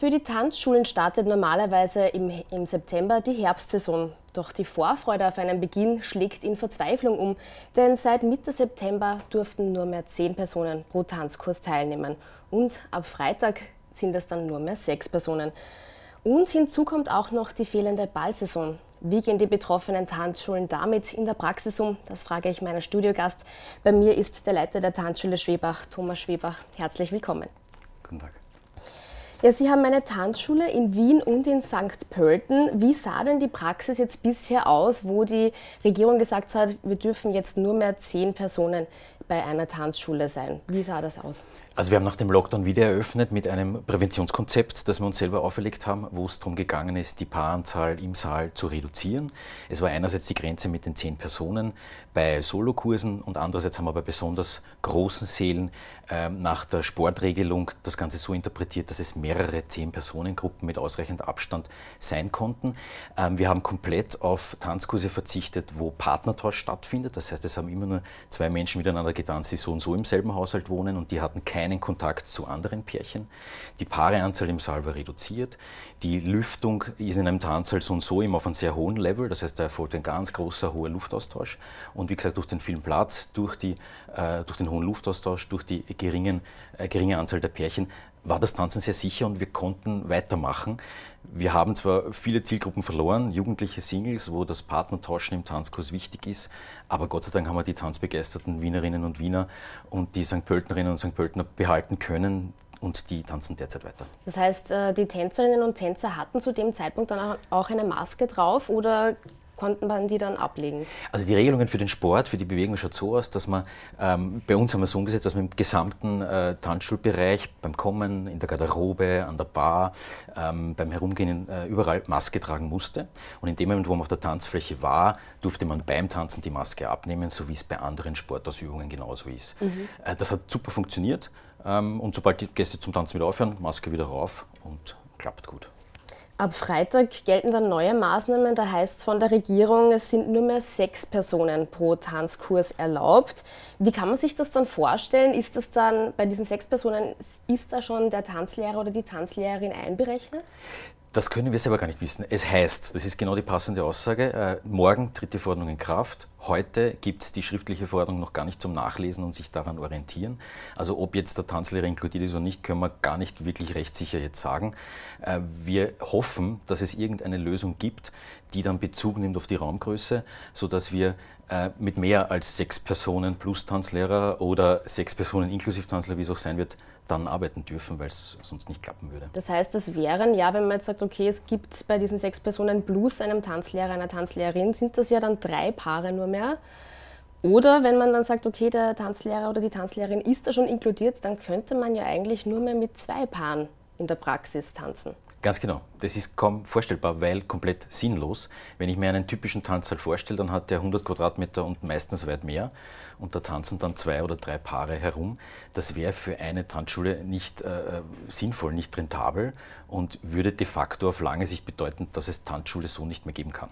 Für die Tanzschulen startet normalerweise im, im September die Herbstsaison. Doch die Vorfreude auf einen Beginn schlägt in Verzweiflung um, denn seit Mitte September durften nur mehr zehn Personen pro Tanzkurs teilnehmen. Und ab Freitag sind es dann nur mehr sechs Personen. Und hinzu kommt auch noch die fehlende Ballsaison. Wie gehen die betroffenen Tanzschulen damit in der Praxis um? Das frage ich meinen Studiogast. Bei mir ist der Leiter der Tanzschule Schwebach, Thomas Schwebach. Herzlich willkommen. Guten Tag. Ja, Sie haben eine Tanzschule in Wien und in St. Pölten. Wie sah denn die Praxis jetzt bisher aus, wo die Regierung gesagt hat, wir dürfen jetzt nur mehr zehn Personen bei einer Tanzschule sein. Wie sah das aus? Also wir haben nach dem Lockdown wieder eröffnet mit einem Präventionskonzept, das wir uns selber auferlegt haben, wo es darum gegangen ist, die Paaranzahl im Saal zu reduzieren. Es war einerseits die Grenze mit den zehn Personen bei Solokursen und andererseits haben wir bei besonders großen Sälen äh, nach der Sportregelung das Ganze so interpretiert, dass es mehrere zehn Personengruppen mit ausreichend Abstand sein konnten. Ähm, wir haben komplett auf Tanzkurse verzichtet, wo Partnertausch stattfindet. Das heißt, es haben immer nur zwei Menschen miteinander getan, sie so und so im selben Haushalt wohnen und die hatten keinen Kontakt zu anderen Pärchen. Die Paareanzahl im Saal war reduziert. Die Lüftung ist in einem Tanzsaal so und so immer auf einem sehr hohen Level. Das heißt, da erfolgt ein ganz großer, hoher Luftaustausch. Und wie gesagt, durch den vielen Platz, durch, die, äh, durch den hohen Luftaustausch, durch die geringen, äh, geringe Anzahl der Pärchen war das Tanzen sehr sicher und wir konnten weitermachen. Wir haben zwar viele Zielgruppen verloren, jugendliche Singles, wo das Partnertauschen im Tanzkurs wichtig ist, aber Gott sei Dank haben wir die tanzbegeisterten Wienerinnen und Wiener und die St. Pöltenerinnen und St. Pöltener behalten können. Und die tanzen derzeit weiter. Das heißt, äh, die Tänzerinnen und Tänzer hatten zu dem Zeitpunkt dann auch eine Maske drauf oder konnte man die dann ablegen. Also die Regelungen für den Sport, für die Bewegung schaut so aus, dass man, ähm, bei uns haben wir es so umgesetzt, dass man im gesamten äh, Tanzschulbereich beim Kommen, in der Garderobe, an der Bar, ähm, beim Herumgehen äh, überall Maske tragen musste. Und in dem Moment, wo man auf der Tanzfläche war, durfte man beim Tanzen die Maske abnehmen, so wie es bei anderen Sportausübungen genauso ist. Mhm. Äh, das hat super funktioniert. Ähm, und sobald die Gäste zum Tanzen wieder aufhören, Maske wieder rauf und klappt gut. Ab Freitag gelten dann neue Maßnahmen. Da heißt es von der Regierung, es sind nur mehr sechs Personen pro Tanzkurs erlaubt. Wie kann man sich das dann vorstellen? Ist das dann bei diesen sechs Personen, ist da schon der Tanzlehrer oder die Tanzlehrerin einberechnet? Das können wir selber gar nicht wissen. Es heißt, das ist genau die passende Aussage, äh, morgen tritt die Verordnung in Kraft. Heute gibt es die schriftliche Verordnung noch gar nicht zum Nachlesen und sich daran orientieren. Also ob jetzt der Tanzlehrer inkludiert ist oder nicht, können wir gar nicht wirklich rechtssicher jetzt sagen. Äh, wir hoffen, dass es irgendeine Lösung gibt, die dann Bezug nimmt auf die Raumgröße, sodass wir äh, mit mehr als sechs Personen plus Tanzlehrer oder sechs Personen inklusive Tanzlehrer, wie es auch sein wird, dann arbeiten dürfen, weil es sonst nicht klappen würde. Das heißt, das wären ja, wenn man jetzt sagt, okay, es gibt bei diesen sechs Personen plus einem Tanzlehrer, einer Tanzlehrerin, sind das ja dann drei Paare nur mehr. Oder wenn man dann sagt, okay, der Tanzlehrer oder die Tanzlehrerin ist da schon inkludiert, dann könnte man ja eigentlich nur mehr mit zwei Paaren in der Praxis tanzen. Ganz genau. Das ist kaum vorstellbar, weil komplett sinnlos. Wenn ich mir einen typischen Tanzsaal vorstelle, dann hat der 100 Quadratmeter und meistens weit mehr. Und da tanzen dann zwei oder drei Paare herum. Das wäre für eine Tanzschule nicht äh, äh, sinnvoll, nicht rentabel und würde de facto auf lange Sicht bedeuten, dass es Tanzschule so nicht mehr geben kann.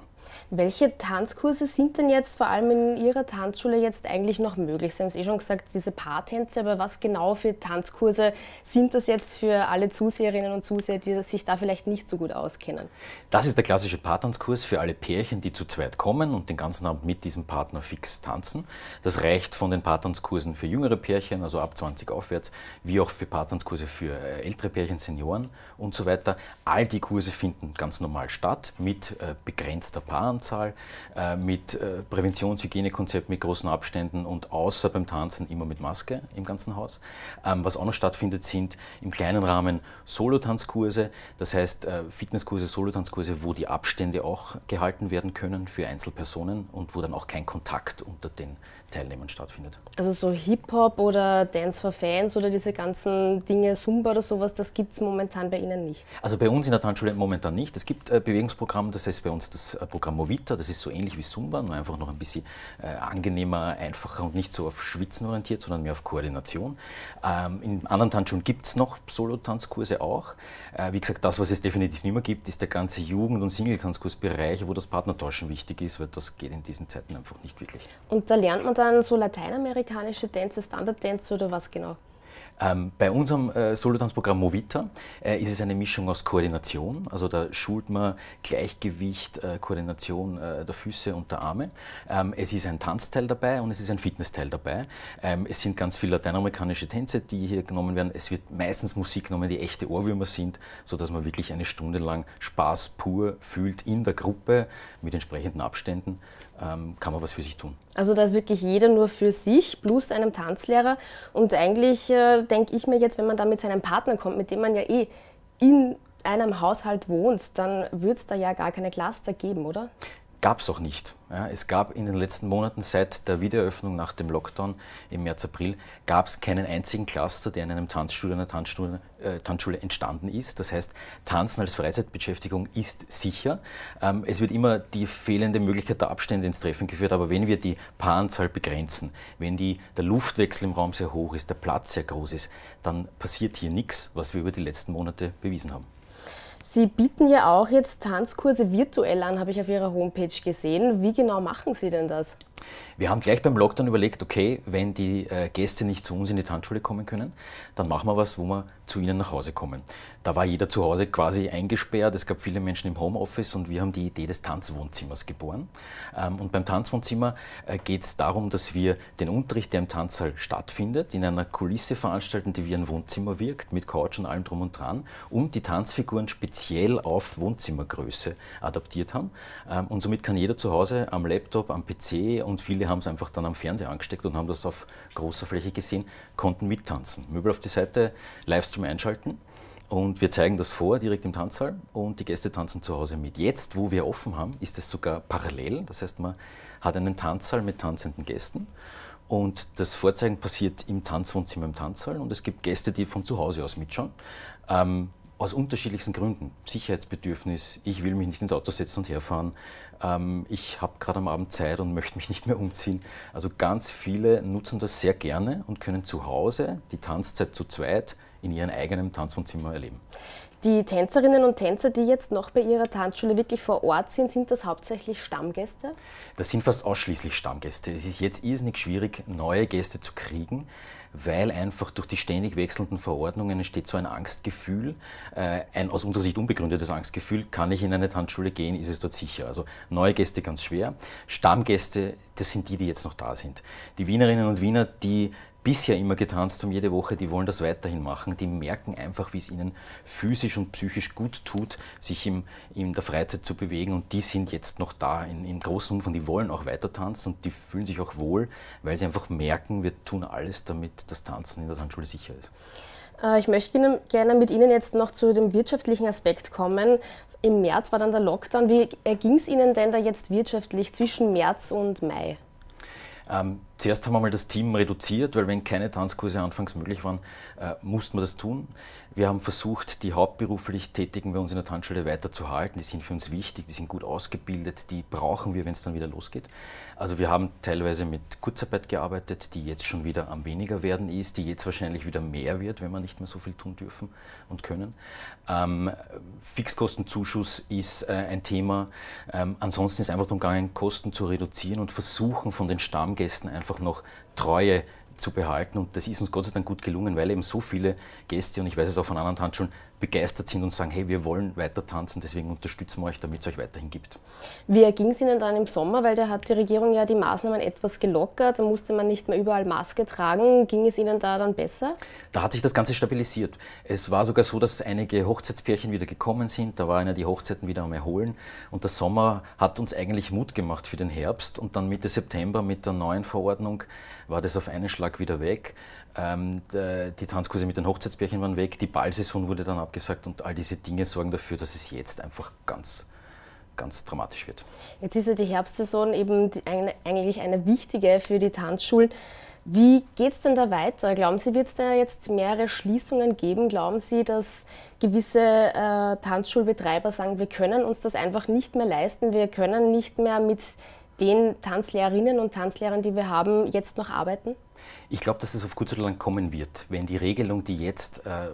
Welche Tanzkurse sind denn jetzt vor allem in Ihrer Tanzschule jetzt eigentlich noch möglich? Sie haben es eh schon gesagt, diese Paartänze, aber was genau für Tanzkurse sind das jetzt für alle Zuseherinnen und Zuseher, die sich da vielleicht nicht so gut auskennen? Das ist der klassische Paartanzkurs für alle Pärchen, die zu zweit kommen und den ganzen Abend mit diesem Partner fix tanzen. Das reicht von den Paartanzkursen für jüngere Pärchen, also ab 20 aufwärts, wie auch für Paartanzkurse für äh, ältere Pärchen, Senioren und so weiter. All die Kurse finden ganz normal statt mit äh, begrenzter Paar Hektaranzahl, äh, mit äh, Präventionshygienekonzept mit großen Abständen und außer beim Tanzen immer mit Maske im ganzen Haus. Ähm, was auch noch stattfindet, sind im kleinen Rahmen Solotanzkurse, das heißt äh, Fitnesskurse, Solotanzkurse, wo die Abstände auch gehalten werden können für Einzelpersonen und wo dann auch kein Kontakt unter den Teilnehmern stattfindet. Also so Hip-Hop oder Dance for Fans oder diese ganzen Dinge, Zumba oder sowas, das gibt es momentan bei Ihnen nicht? Also bei uns in der Tanzschule momentan nicht. Es gibt äh, Bewegungsprogramm, das heißt bei uns das Programm Programm Movita, das ist so ähnlich wie Zumba, nur einfach noch ein bisschen äh, angenehmer, einfacher und nicht so auf Schwitzen orientiert, sondern mehr auf Koordination. Ähm, in anderen Tanzschulen gibt es noch Solo-Tanzkurse auch. Äh, wie gesagt, das, was es definitiv nicht mehr gibt, ist der ganze Jugend- und Single-Tanzkursbereich, wo das Partnertauschen wichtig ist, weil das geht in diesen Zeiten einfach nicht wirklich. Und da lernt man dann so lateinamerikanische Tänze, Standard-Tänze oder was genau? Ähm, bei unserem äh, Solotanzprogramm Movita äh, ist es eine Mischung aus Koordination, also da schult man Gleichgewicht, äh, Koordination äh, der Füße und der Arme. Ähm, es ist ein Tanzteil dabei und es ist ein Fitnessteil dabei. Ähm, es sind ganz viele lateinamerikanische Tänze, die hier genommen werden. Es wird meistens Musik genommen, die echte Ohrwürmer sind, sodass man wirklich eine Stunde lang Spaß pur fühlt in der Gruppe mit entsprechenden Abständen ähm, kann man was für sich tun. Also da ist wirklich jeder nur für sich, plus einem Tanzlehrer. Und eigentlich äh, denke ich mir jetzt, wenn man da mit seinem Partner kommt, mit dem man ja eh in einem Haushalt wohnt, dann wird es da ja gar keine Cluster geben, oder? gab es auch nicht. Ja, es gab in den letzten Monaten seit der Wiedereröffnung nach dem Lockdown im März, April, gab es keinen einzigen Cluster, der in einem Tanzstudio, einer Tanzschule, äh, Tanzschule entstanden ist. Das heißt, Tanzen als Freizeitbeschäftigung ist sicher. Ähm, es wird immer die fehlende Möglichkeit der Abstände ins Treffen geführt, aber wenn wir die Paaranzahl begrenzen, wenn die, der Luftwechsel im Raum sehr hoch ist, der Platz sehr groß ist, dann passiert hier nichts, was wir über die letzten Monate bewiesen haben. Sie bieten ja auch jetzt Tanzkurse virtuell an, habe ich auf Ihrer Homepage gesehen. Wie genau machen Sie denn das? Wir haben gleich beim Lockdown überlegt, okay, wenn die äh, Gäste nicht zu uns in die Tanzschule kommen können, dann machen wir was, wo wir zu ihnen nach Hause kommen. Da war jeder zu Hause quasi eingesperrt, es gab viele Menschen im Homeoffice und wir haben die Idee des Tanzwohnzimmers geboren. Ähm, und beim Tanzwohnzimmer äh, geht es darum, dass wir den Unterricht, der im Tanzsaal stattfindet, in einer Kulisse veranstalten, die wie ein Wohnzimmer wirkt, mit Couch und allem drum und dran und die Tanzfiguren speziell auf Wohnzimmergröße adaptiert haben. Ähm, und somit kann jeder zu Hause am Laptop, am PC und viele haben es einfach dann am Fernseher angesteckt und haben das auf großer Fläche gesehen, konnten mittanzen. Möbel auf die Seite, Livestream einschalten. Und wir zeigen das vor direkt im Tanzsaal und die Gäste tanzen zu Hause mit. Jetzt, wo wir offen haben, ist es sogar parallel. Das heißt, man hat einen Tanzsaal mit tanzenden Gästen und das Vorzeigen passiert im Tanzwohnzimmer im Tanzsaal und es gibt Gäste, die von zu Hause aus mitschauen. Ähm, aus unterschiedlichsten Gründen. Sicherheitsbedürfnis, ich will mich nicht ins Auto setzen und herfahren, ähm, ich habe gerade am Abend Zeit und möchte mich nicht mehr umziehen. Also ganz viele nutzen das sehr gerne und können zu Hause die Tanzzeit zu zweit in ihrem eigenen Tanzwohnzimmer erleben. Die Tänzerinnen und Tänzer, die jetzt noch bei ihrer Tanzschule wirklich vor Ort sind, sind das hauptsächlich Stammgäste? Das sind fast ausschließlich Stammgäste. Es ist jetzt irrsinnig schwierig, neue Gäste zu kriegen, weil einfach durch die ständig wechselnden Verordnungen entsteht so ein Angstgefühl, äh, ein aus unserer Sicht unbegründetes Angstgefühl, kann ich in eine Tanzschule gehen, ist es dort sicher. Also neue Gäste ganz schwer. Stammgäste, das sind die, die jetzt noch da sind. Die Wienerinnen und Wiener, die bisher immer getanzt haben, jede Woche, die wollen das weiterhin machen. Die merken einfach, wie es ihnen physisch und psychisch gut tut, sich im, in der Freizeit zu bewegen. Und die sind jetzt noch da in, im großen Umfang. Die wollen auch weiter tanzen und die fühlen sich auch wohl, weil sie einfach merken, wir tun alles, damit das Tanzen in der Tanzschule sicher ist. Äh, ich möchte gerne mit Ihnen jetzt noch zu dem wirtschaftlichen Aspekt kommen. Im März war dann der Lockdown. Wie ging es Ihnen denn da jetzt wirtschaftlich zwischen März und Mai? Ähm, Zuerst haben wir mal das Team reduziert, weil wenn keine Tanzkurse anfangs möglich waren, äh, mussten wir das tun. Wir haben versucht, die hauptberuflich Tätigen bei uns in der Tanzschule weiterzuhalten. Die sind für uns wichtig, die sind gut ausgebildet, die brauchen wir, wenn es dann wieder losgeht. Also wir haben teilweise mit Kurzarbeit gearbeitet, die jetzt schon wieder am weniger werden ist, die jetzt wahrscheinlich wieder mehr wird, wenn wir nicht mehr so viel tun dürfen und können. Ähm, Fixkostenzuschuss ist äh, ein Thema. Ähm, ansonsten ist einfach darum gegangen, Kosten zu reduzieren und versuchen von den Stammgästen einfach einfach noch Treue zu behalten. Und das ist uns Gott sei Dank gut gelungen, weil eben so viele Gäste, und ich weiß es auch von anderen Handschulen, begeistert sind und sagen, hey, wir wollen weiter tanzen, deswegen unterstützen wir euch, damit es euch weiterhin gibt. Wie erging es Ihnen dann im Sommer? Weil da hat die Regierung ja die Maßnahmen etwas gelockert, da musste man nicht mehr überall Maske tragen. Ging es Ihnen da dann besser? Da hat sich das Ganze stabilisiert. Es war sogar so, dass einige Hochzeitspärchen wieder gekommen sind, da waren ja die Hochzeiten wieder am Erholen und der Sommer hat uns eigentlich Mut gemacht für den Herbst und dann Mitte September mit der neuen Verordnung war das auf einen Schlag wieder weg. Ähm, die Tanzkurse mit den Hochzeitsbärchen waren weg, die Ballsaison wurde dann abgesagt und all diese Dinge sorgen dafür, dass es jetzt einfach ganz ganz dramatisch wird. Jetzt ist ja die Herbstsaison eben die, eigentlich eine wichtige für die Tanzschulen. Wie geht es denn da weiter? Glauben Sie, wird es da jetzt mehrere Schließungen geben? Glauben Sie, dass gewisse äh, Tanzschulbetreiber sagen, wir können uns das einfach nicht mehr leisten, wir können nicht mehr mit den Tanzlehrerinnen und Tanzlehrern, die wir haben, jetzt noch arbeiten? Ich glaube, dass es auf kurz oder lang kommen wird. Wenn die Regelung, die jetzt äh,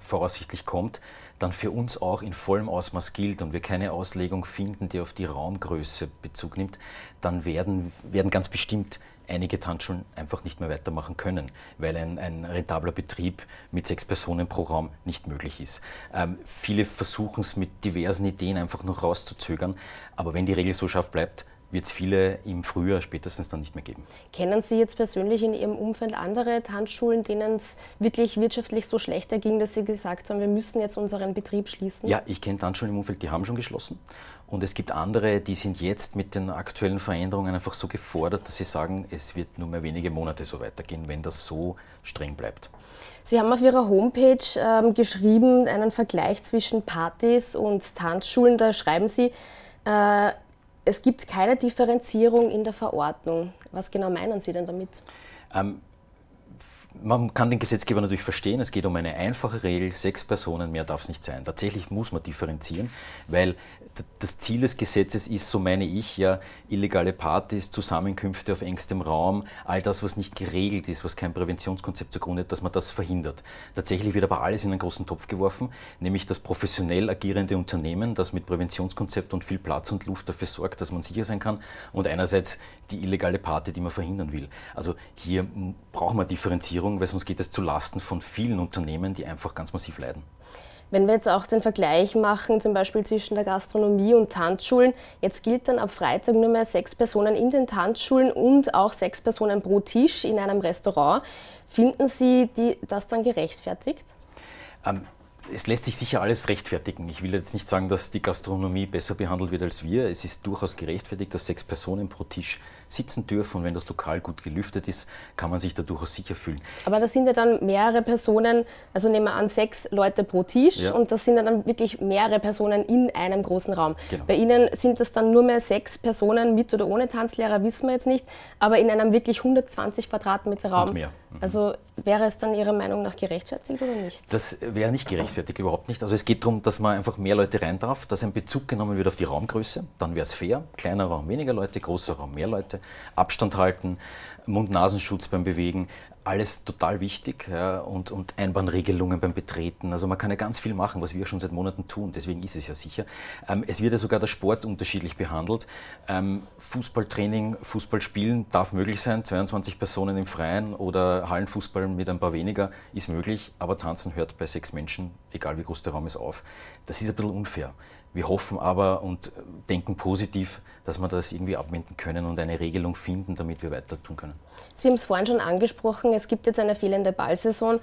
voraussichtlich kommt, dann für uns auch in vollem Ausmaß gilt und wir keine Auslegung finden, die auf die Raumgröße Bezug nimmt, dann werden, werden ganz bestimmt einige Tanzschulen einfach nicht mehr weitermachen können, weil ein, ein rentabler Betrieb mit sechs Personen pro Raum nicht möglich ist. Ähm, viele versuchen es mit diversen Ideen einfach noch rauszuzögern, aber wenn die Regel so scharf bleibt, wird es viele im Frühjahr spätestens dann nicht mehr geben. Kennen Sie jetzt persönlich in Ihrem Umfeld andere Tanzschulen, denen es wirklich wirtschaftlich so schlechter ging, dass Sie gesagt haben, wir müssen jetzt unseren Betrieb schließen? Ja, ich kenne Tanzschulen im Umfeld, die haben schon geschlossen. Und es gibt andere, die sind jetzt mit den aktuellen Veränderungen einfach so gefordert, dass sie sagen, es wird nur mehr wenige Monate so weitergehen, wenn das so streng bleibt. Sie haben auf Ihrer Homepage äh, geschrieben, einen Vergleich zwischen Partys und Tanzschulen. Da schreiben Sie, äh, es gibt keine Differenzierung in der Verordnung. Was genau meinen Sie denn damit? Ähm, man kann den Gesetzgeber natürlich verstehen, es geht um eine einfache Regel, sechs Personen, mehr darf es nicht sein. Tatsächlich muss man differenzieren, weil das Ziel des Gesetzes ist, so meine ich ja, illegale Partys, Zusammenkünfte auf engstem Raum, all das, was nicht geregelt ist, was kein Präventionskonzept zugrunde hat, dass man das verhindert. Tatsächlich wird aber alles in einen großen Topf geworfen, nämlich das professionell agierende Unternehmen, das mit Präventionskonzept und viel Platz und Luft dafür sorgt, dass man sicher sein kann und einerseits die illegale Party, die man verhindern will. Also hier braucht man Differenzierung Regierung, weil sonst geht es zu Lasten von vielen Unternehmen, die einfach ganz massiv leiden. Wenn wir jetzt auch den Vergleich machen, zum Beispiel zwischen der Gastronomie und Tanzschulen, jetzt gilt dann ab Freitag nur mehr sechs Personen in den Tanzschulen und auch sechs Personen pro Tisch in einem Restaurant. Finden Sie die, das dann gerechtfertigt? Ähm es lässt sich sicher alles rechtfertigen. Ich will jetzt nicht sagen, dass die Gastronomie besser behandelt wird als wir. Es ist durchaus gerechtfertigt, dass sechs Personen pro Tisch sitzen dürfen. Und wenn das Lokal gut gelüftet ist, kann man sich da durchaus sicher fühlen. Aber das sind ja dann mehrere Personen, also nehmen wir an, sechs Leute pro Tisch. Ja. Und das sind dann wirklich mehrere Personen in einem großen Raum. Genau. Bei Ihnen sind das dann nur mehr sechs Personen mit oder ohne Tanzlehrer, wissen wir jetzt nicht. Aber in einem wirklich 120 Quadratmeter Raum. Und mehr. Mhm. Also Wäre es dann Ihrer Meinung nach gerechtfertigt oder nicht? Das wäre nicht gerechtfertigt, überhaupt nicht. Also es geht darum, dass man einfach mehr Leute rein darf, dass ein Bezug genommen wird auf die Raumgröße. Dann wäre es fair. Kleiner Raum weniger Leute, großer Raum mehr Leute. Abstand halten, Mund-Nasenschutz beim Bewegen alles total wichtig ja, und, und Einbahnregelungen beim Betreten. Also man kann ja ganz viel machen, was wir schon seit Monaten tun, deswegen ist es ja sicher. Ähm, es wird ja sogar der Sport unterschiedlich behandelt. Ähm, Fußballtraining, Fußballspielen darf möglich sein, 22 Personen im Freien oder Hallenfußball mit ein paar weniger ist möglich, aber Tanzen hört bei sechs Menschen, egal wie groß der Raum ist, auf. Das ist ein bisschen unfair. Wir hoffen aber und denken positiv, dass wir das irgendwie abwenden können und eine Regelung finden, damit wir weiter tun können. Sie haben es vorhin schon angesprochen, es gibt jetzt eine fehlende Ballsaison.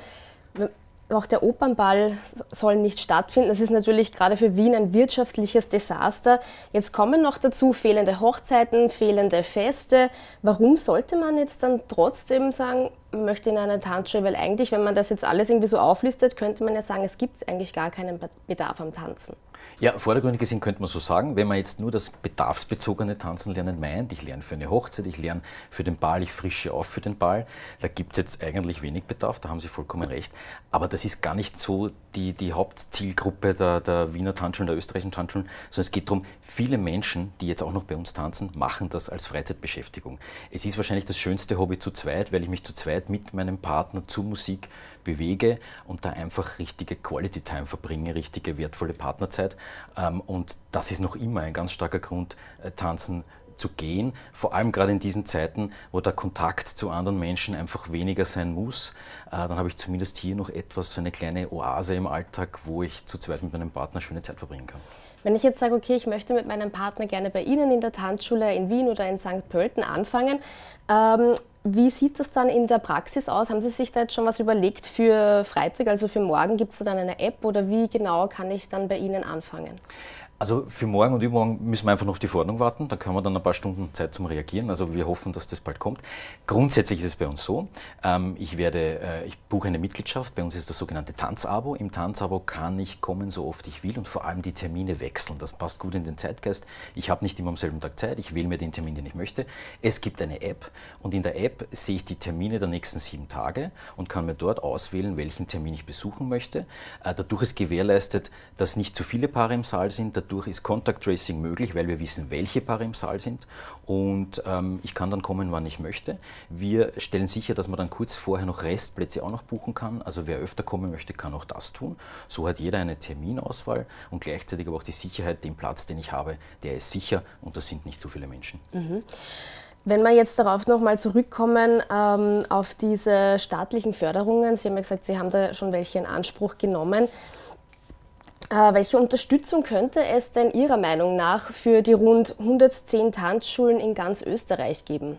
Auch der Opernball soll nicht stattfinden. Das ist natürlich gerade für Wien ein wirtschaftliches Desaster. Jetzt kommen noch dazu fehlende Hochzeiten, fehlende Feste. Warum sollte man jetzt dann trotzdem sagen, möchte in einer Tanzschule, weil eigentlich, wenn man das jetzt alles irgendwie so auflistet, könnte man ja sagen, es gibt eigentlich gar keinen Bedarf am Tanzen. Ja, vordergründig gesehen könnte man so sagen, wenn man jetzt nur das bedarfsbezogene Tanzen lernen meint, ich lerne für eine Hochzeit, ich lerne für den Ball, ich frische auf für den Ball, da gibt es jetzt eigentlich wenig Bedarf, da haben Sie vollkommen recht. Aber das ist gar nicht so die, die Hauptzielgruppe der, der Wiener Tanzschulen, der österreichischen Tanzschulen, sondern es geht darum, viele Menschen, die jetzt auch noch bei uns tanzen, machen das als Freizeitbeschäftigung. Es ist wahrscheinlich das schönste Hobby zu zweit, weil ich mich zu zweit Zeit mit meinem Partner zur Musik bewege und da einfach richtige Quality Time verbringe, richtige wertvolle Partnerzeit. Ähm, und das ist noch immer ein ganz starker Grund, äh, tanzen zu gehen, vor allem gerade in diesen Zeiten, wo der Kontakt zu anderen Menschen einfach weniger sein muss, äh, dann habe ich zumindest hier noch etwas, so eine kleine Oase im Alltag, wo ich zu zweit mit meinem Partner schöne Zeit verbringen kann. Wenn ich jetzt sage, okay, ich möchte mit meinem Partner gerne bei Ihnen in der Tanzschule in Wien oder in St. Pölten anfangen, ähm, wie sieht das dann in der Praxis aus? Haben Sie sich da jetzt schon was überlegt für Freitag, also für morgen? Gibt es da dann eine App oder wie genau kann ich dann bei Ihnen anfangen? Also für morgen und übermorgen müssen wir einfach noch auf die Verordnung warten. Da können wir dann ein paar Stunden Zeit zum Reagieren. Also wir hoffen, dass das bald kommt. Grundsätzlich ist es bei uns so, ähm, ich, werde, äh, ich buche eine Mitgliedschaft. Bei uns ist das sogenannte Tanzabo. Im Tanzabo kann ich kommen, so oft ich will und vor allem die Termine wechseln. Das passt gut in den Zeitgeist. Ich habe nicht immer am selben Tag Zeit. Ich wähle mir den Termin, den ich möchte. Es gibt eine App und in der App sehe ich die Termine der nächsten sieben Tage und kann mir dort auswählen, welchen Termin ich besuchen möchte. Äh, dadurch ist gewährleistet, dass nicht zu viele Paare im Saal sind Dadurch ist Contact Tracing möglich, weil wir wissen, welche Paare im Saal sind und ähm, ich kann dann kommen, wann ich möchte. Wir stellen sicher, dass man dann kurz vorher noch Restplätze auch noch buchen kann. Also wer öfter kommen möchte, kann auch das tun. So hat jeder eine Terminauswahl und gleichzeitig aber auch die Sicherheit, den Platz, den ich habe, der ist sicher und das sind nicht zu viele Menschen. Mhm. Wenn wir jetzt darauf nochmal zurückkommen, ähm, auf diese staatlichen Förderungen, Sie haben ja gesagt, Sie haben da schon welche in Anspruch genommen. Äh, welche Unterstützung könnte es denn Ihrer Meinung nach für die rund 110 Tanzschulen in ganz Österreich geben?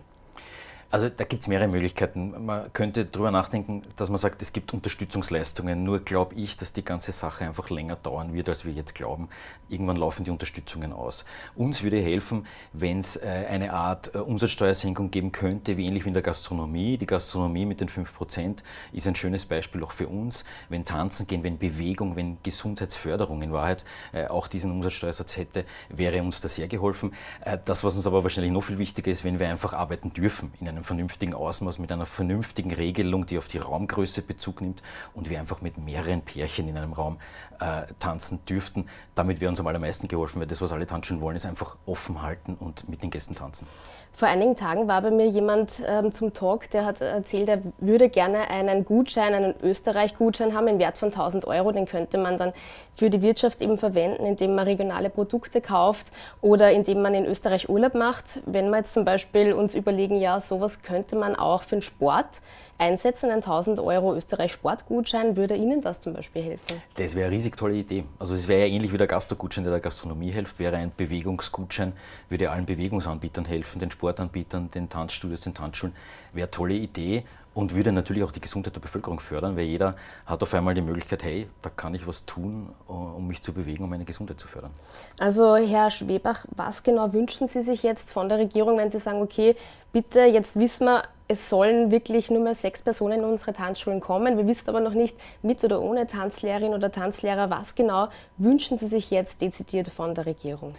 Also da gibt es mehrere Möglichkeiten. Man könnte darüber nachdenken, dass man sagt, es gibt Unterstützungsleistungen. Nur glaube ich, dass die ganze Sache einfach länger dauern wird, als wir jetzt glauben. Irgendwann laufen die Unterstützungen aus. Uns würde helfen, wenn es äh, eine Art äh, Umsatzsteuersenkung geben könnte, wie ähnlich wie in der Gastronomie. Die Gastronomie mit den 5% ist ein schönes Beispiel auch für uns. Wenn Tanzen gehen, wenn Bewegung, wenn Gesundheitsförderung in Wahrheit äh, auch diesen Umsatzsteuersatz hätte, wäre uns da sehr geholfen. Das, was uns aber wahrscheinlich noch viel wichtiger ist, wenn wir einfach arbeiten dürfen in einem einem vernünftigen Ausmaß, mit einer vernünftigen Regelung, die auf die Raumgröße Bezug nimmt und wir einfach mit mehreren Pärchen in einem Raum äh, tanzen dürften. Damit wäre uns am allermeisten geholfen, weil das, was alle tanzen wollen, ist einfach offen halten und mit den Gästen tanzen. Vor einigen Tagen war bei mir jemand äh, zum Talk, der hat erzählt, er würde gerne einen Gutschein, einen Österreich-Gutschein haben im Wert von 1000 Euro. Den könnte man dann für die Wirtschaft eben verwenden, indem man regionale Produkte kauft oder indem man in Österreich Urlaub macht. Wenn wir jetzt zum Beispiel uns überlegen, ja, sowas das könnte man auch für den Sport einsetzen. Ein 1000 Euro Österreich Sportgutschein, würde Ihnen das zum Beispiel helfen? Das wäre eine riesig tolle Idee. Also es wäre ja ähnlich wie der Gastogutschein, der der Gastronomie hilft, wäre ein Bewegungsgutschein, würde allen Bewegungsanbietern helfen, den Sportanbietern, den Tanzstudios, den Tanzschulen. Wäre eine tolle Idee und würde natürlich auch die Gesundheit der Bevölkerung fördern, weil jeder hat auf einmal die Möglichkeit, hey, da kann ich was tun, äh, um mich zu bewegen, um meine Gesundheit zu fördern. Also Herr Schwebach, was genau wünschen Sie sich jetzt von der Regierung, wenn Sie sagen, okay, bitte, jetzt wissen wir, es sollen wirklich nur mehr sechs Personen in unsere Tanzschulen kommen. Wir wissen aber noch nicht, mit oder ohne Tanzlehrerin oder Tanzlehrer, was genau wünschen Sie sich jetzt dezidiert von der Regierung?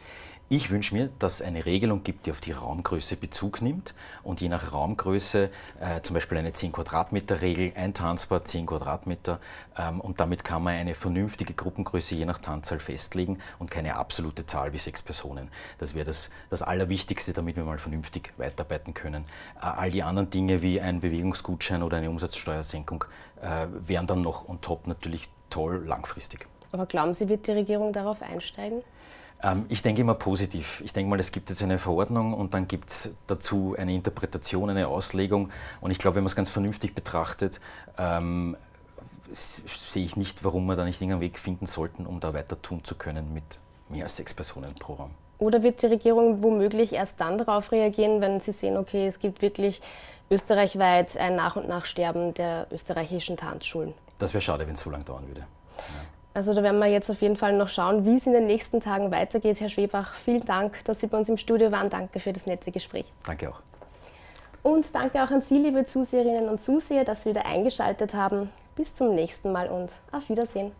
Ich wünsche mir, dass es eine Regelung gibt, die auf die Raumgröße Bezug nimmt und je nach Raumgröße äh, zum Beispiel eine 10 Quadratmeter Regel, ein Tanzbar 10 Quadratmeter ähm, und damit kann man eine vernünftige Gruppengröße je nach Tanzzahl festlegen und keine absolute Zahl wie sechs Personen. Das wäre das, das Allerwichtigste, damit wir mal vernünftig weiterarbeiten können. Äh, all die anderen Dinge wie ein Bewegungsgutschein oder eine Umsatzsteuersenkung äh, wären dann noch on top natürlich toll langfristig. Aber glauben Sie, wird die Regierung darauf einsteigen? Ähm, ich denke immer positiv. Ich denke mal, es gibt jetzt eine Verordnung und dann gibt es dazu eine Interpretation, eine Auslegung. Und ich glaube, wenn man es ganz vernünftig betrachtet, ähm, sehe ich nicht, warum wir da nicht irgendeinen Weg finden sollten, um da weiter tun zu können mit mehr als sechs Personen pro Raum. Oder wird die Regierung womöglich erst dann darauf reagieren, wenn sie sehen, okay, es gibt wirklich österreichweit ein Nach- und Nachsterben der österreichischen Tanzschulen? Das wäre schade, wenn es so lange dauern würde. Ja. Also da werden wir jetzt auf jeden Fall noch schauen, wie es in den nächsten Tagen weitergeht. Herr Schwebach, vielen Dank, dass Sie bei uns im Studio waren. Danke für das nette Gespräch. Danke auch. Und danke auch an Sie, liebe Zuseherinnen und Zuseher, dass Sie wieder eingeschaltet haben. Bis zum nächsten Mal und auf Wiedersehen.